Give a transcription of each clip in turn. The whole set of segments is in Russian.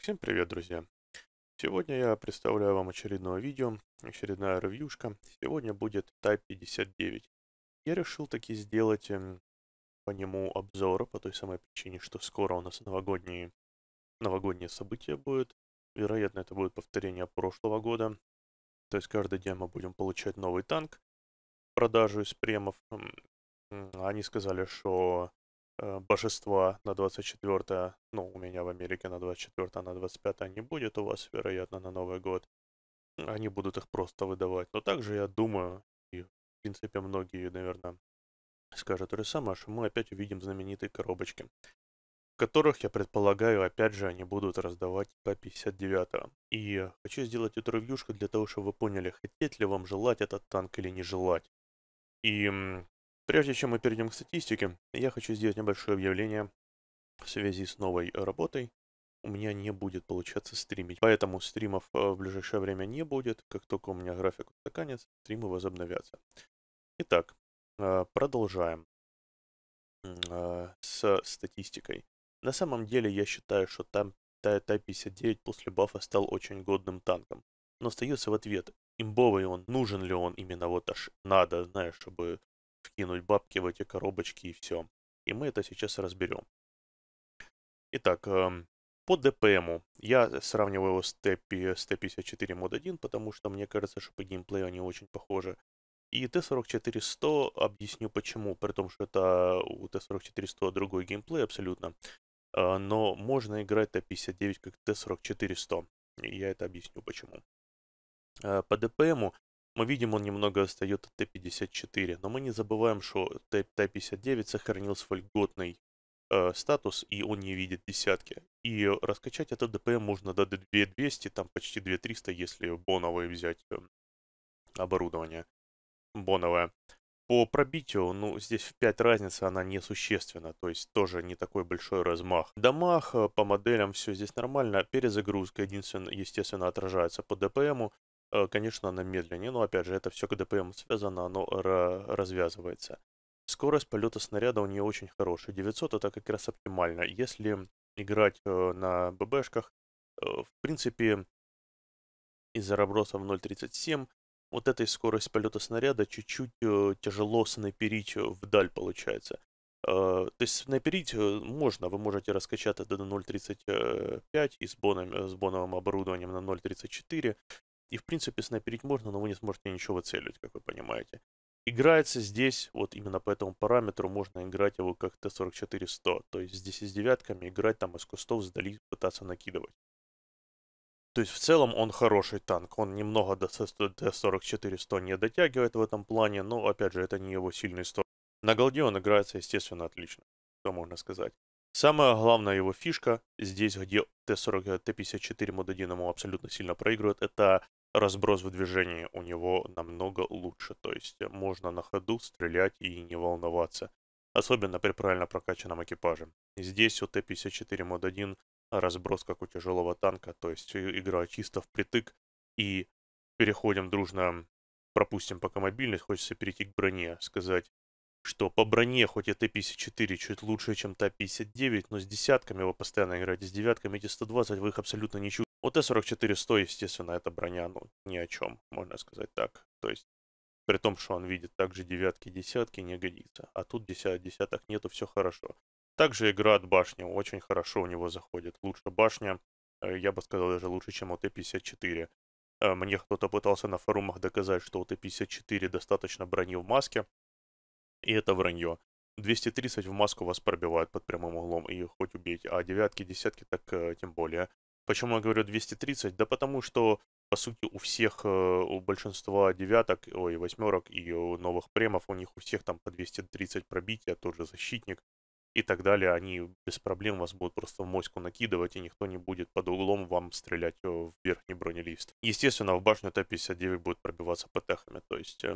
Итак, всем привет, друзья! Сегодня я представляю вам очередное видео, очередная ревьюшка. Сегодня будет Type 59. Я решил таки сделать эм, по нему обзор, по той самой причине, что скоро у нас новогодние, новогодние события будут. Вероятно, это будет повторение прошлого года. То есть каждый день мы будем получать новый танк, продажу из премов. Они сказали, что Э, божества на 24, ну, у меня в Америке на 24, а на 25 не будет у вас, вероятно, на Новый год. Они будут их просто выдавать. Но также, я думаю, и, в принципе, многие, наверное, скажут то же самое, что мы опять увидим знаменитые коробочки, в которых, я предполагаю, опять же, они будут раздавать по 59 И хочу сделать эту ревьюшку для того, чтобы вы поняли, хотеть ли вам желать этот танк или не желать. И Прежде чем мы перейдем к статистике, я хочу сделать небольшое объявление в связи с новой э, работой. У меня не будет получаться стримить, поэтому стримов э, в ближайшее время не будет. Как только у меня график устаканится, стримы возобновятся. Итак, э, продолжаем с статистикой. На самом деле я считаю, что там Т-59 после бафа стал очень годным танком. Но остается в ответ, имбовый он, нужен ли он именно вот аж надо, знаешь, чтобы вкинуть бабки в эти коробочки и все. И мы это сейчас разберем. Итак, эм, по ДПМу. Я э, сравниваю его с Т-54 мод 1, потому что мне кажется, что по геймплею они очень похожи. И Т-44-100 объясню почему, при том, что это у Т-44-100 другой геймплей абсолютно. Э, но можно играть Т-59 как Т-44-100. Я это объясню почему. Э, по ДПМу мы видим, он немного отстает от Т-54, но мы не забываем, что Т-59 сохранил свой льготный э, статус, и он не видит десятки. И раскачать это ДПМ можно до 2200, там почти 2300, если боновые взять э, оборудование боновое. По пробитию, ну, здесь в 5 разница, она несущественна, то есть тоже не такой большой размах. Домах, э, по моделям все здесь нормально, перезагрузка единственно, естественно, отражается по ДПМу, Э, конечно, она медленнее, но опять же, это все к ДПМ связано, оно развязывается. Скорость полета снаряда у нее очень хорошая. 900 это как раз оптимально. Если играть э, на ББшках, э, в принципе, из-за разброса в 0.37, вот этой скорость полета снаряда чуть-чуть тяжело снайперить вдаль получается. То есть снайперить можно, вы можете раскачать это до 0.35 и с, боном, с боновым оборудованием на 0.34, и, в принципе, снайперить можно, но вы не сможете ничего выцеливать, как вы понимаете. Играется здесь, вот именно по этому параметру, можно играть его как Т-44-100. То есть здесь и с девятками играть там из кустов, сдали, пытаться накидывать. То есть в целом он хороший танк, он немного до Т-44-100 не дотягивает в этом плане, но опять же это не его сильный стороны. На голде он играется естественно отлично, что можно сказать. Самая главная его фишка здесь, где Т-40, Т-54 мод 1 ему абсолютно сильно проигрывает, это разброс в движении у него намного лучше, то есть э, можно на ходу стрелять и не волноваться, особенно при правильно прокачанном экипаже. Здесь у Т-54 мод 1 а разброс как у тяжелого танка, то есть э, игра чисто впритык и переходим дружно, пропустим пока мобильность, хочется перейти к броне, сказать, что по броне, хоть и Т-54 чуть лучше, чем Т-59, но с десятками его постоянно играть, с девятками эти 120 вы их абсолютно не чувствуете. У Т-44-100, естественно, эта броня, ну, ни о чем, можно сказать так. То есть, при том, что он видит также девятки, десятки, не годится. А тут десят, десяток нету, все хорошо. Также игра от башни, очень хорошо у него заходит. Лучше башня, э, я бы сказал, даже лучше, чем у э Т-54. Э, мне кто-то пытался на форумах доказать, что у Т-54 достаточно брони в маске, и это вранье. 230 в маску вас пробивают под прямым углом, и хоть убейте, а девятки, десятки так тем более. Почему я говорю 230? Да потому что, по сути, у всех, э, у большинства девяток, ой, восьмерок и у новых премов, у них у всех там по 230 пробития, тот же защитник и так далее. Они без проблем вас будут просто в моську накидывать, и никто не будет под углом вам стрелять э, в верхний бронелист. Естественно, в башню Т-59 будет пробиваться ПТХами, то есть э,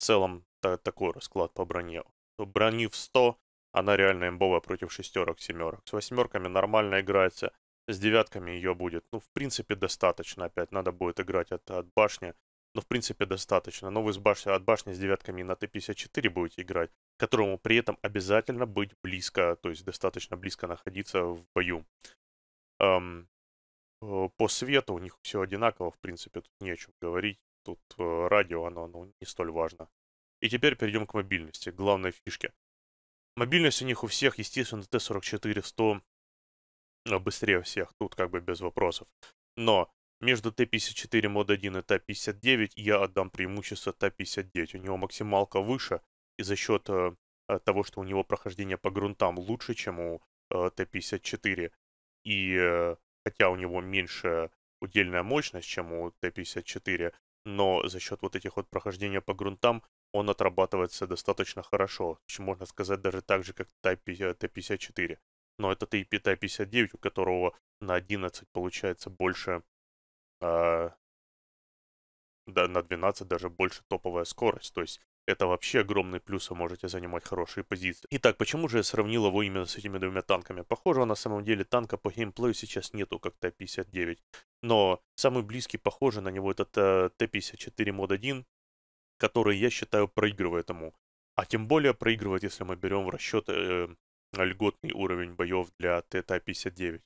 в целом та, такой расклад по броне. Брони в 100, она реально имбовая против шестерок, семерок. С восьмерками нормально играется. С девятками ее будет, ну, в принципе, достаточно. Опять надо будет играть от, от башни. Но, ну, в принципе, достаточно. Но вы с башни, от башни с девятками на Т-54 будете играть, которому при этом обязательно быть близко, то есть достаточно близко находиться в бою. Эм, по свету у них все одинаково, в принципе, тут не о чем говорить. Тут э, радио, оно, оно ну, не столь важно. И теперь перейдем к мобильности, к главной фишке. Мобильность у них у всех, естественно, Т-44-100 Э, быстрее всех, тут как бы без вопросов. Но между Т-54 мод 1 и Т-59 я отдам преимущество Т-59. У него максималка выше, и за счет э, э, того, что у него прохождение по грунтам лучше, чем у э, Т-54. И э, хотя у него меньше удельная мощность, чем у Т-54, но за счет вот этих вот прохождения по грунтам он отрабатывается достаточно хорошо, можно сказать даже так же, как Т-54 но это Т-59, у которого на 11 получается больше, э, да, на 12 даже больше топовая скорость. То есть это вообще огромный плюс, вы можете занимать хорошие позиции. Итак, почему же я сравнил его именно с этими двумя танками? Похожего на самом деле танка по геймплею сейчас нету, как Т-59. Но самый близкий похожий на него это э, Т-54 мод 1, который я считаю проигрывает ему. А тем более проигрывает, если мы берем в расчет э, льготный уровень боев для ТТ-59.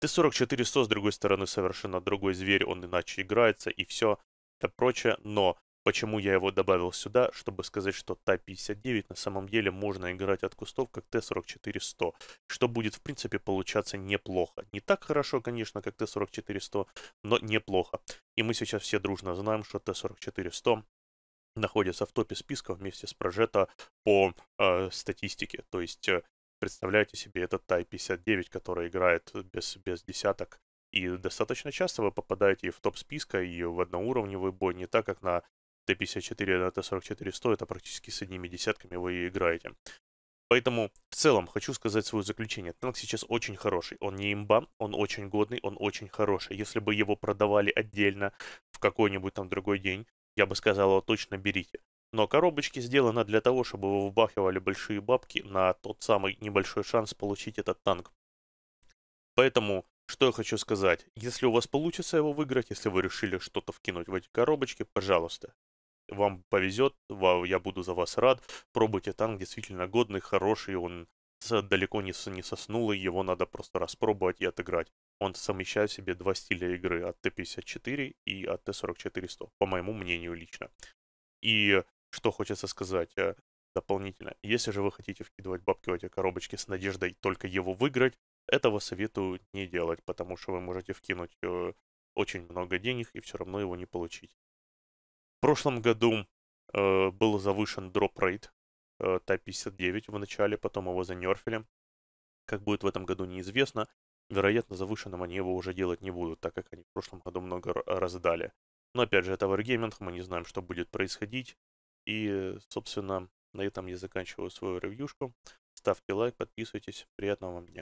Т-44-100, с другой стороны, совершенно другой зверь, он иначе играется и все это прочее, но почему я его добавил сюда, чтобы сказать, что Т-59 на самом деле можно играть от кустов, как Т-44-100, что будет, в принципе, получаться неплохо. Не так хорошо, конечно, как Т-44-100, но неплохо. И мы сейчас все дружно знаем, что Т-44-100 находится в топе списка вместе с Прожето по э, статистике. То есть э, представляете себе этот тай 59 который играет без, без десяток. И достаточно часто вы попадаете и в топ списка, и в одноуровневый бой, не так, как на Т-54 на т 44 стоит, а практически с одними десятками вы и играете. Поэтому, в целом, хочу сказать свое заключение. Танк сейчас очень хороший. Он не имба, он очень годный, он очень хороший. Если бы его продавали отдельно в какой-нибудь там другой день, я бы сказал, точно берите. Но коробочки сделаны для того, чтобы вы вбахивали большие бабки на тот самый небольшой шанс получить этот танк. Поэтому, что я хочу сказать, если у вас получится его выиграть, если вы решили что-то вкинуть в эти коробочки, пожалуйста. Вам повезет, я буду за вас рад. Пробуйте танк, действительно годный, хороший, он далеко не, не соснул, и его надо просто распробовать и отыграть. Он совмещает в себе два стиля игры, от Т-54 и от Т-44-100, по моему мнению лично. И что хочется сказать э, дополнительно. Если же вы хотите вкидывать бабки в эти коробочки с надеждой только его выиграть, этого советую не делать, потому что вы можете вкинуть э, очень много денег и все равно его не получить. В прошлом году э, был завышен дроп рейд э, Type 59 а в начале, потом его занерфили. Как будет в этом году, неизвестно. Вероятно, завышенным они его уже делать не будут, так как они в прошлом году много раздали. Но опять же, это варгейминг, мы не знаем, что будет происходить. И, собственно, на этом я заканчиваю свою ревьюшку. Ставьте лайк, подписывайтесь. Приятного вам дня.